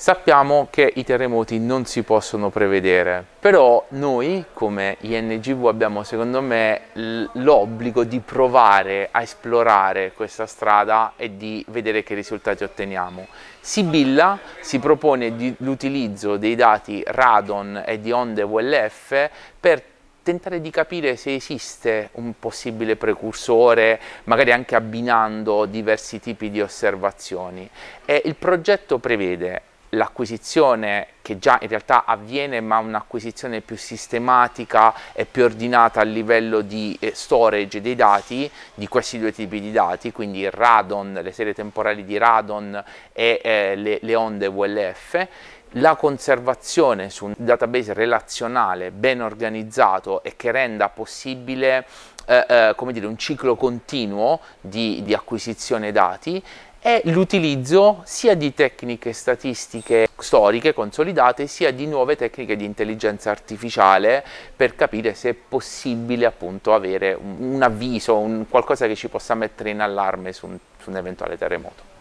Sappiamo che i terremoti non si possono prevedere, però noi come INGV abbiamo secondo me l'obbligo di provare a esplorare questa strada e di vedere che risultati otteniamo. Sibilla si propone l'utilizzo dei dati radon e di onde VLF per tentare di capire se esiste un possibile precursore, magari anche abbinando diversi tipi di osservazioni. E il progetto prevede l'acquisizione che già in realtà avviene ma un'acquisizione più sistematica e più ordinata a livello di eh, storage dei dati di questi due tipi di dati quindi il radon, le serie temporali di radon e eh, le, le onde ulf la conservazione su un database relazionale ben organizzato e che renda possibile eh, eh, dire, un ciclo continuo di, di acquisizione dati è l'utilizzo sia di tecniche statistiche storiche consolidate sia di nuove tecniche di intelligenza artificiale per capire se è possibile appunto avere un avviso, un qualcosa che ci possa mettere in allarme su un, su un eventuale terremoto.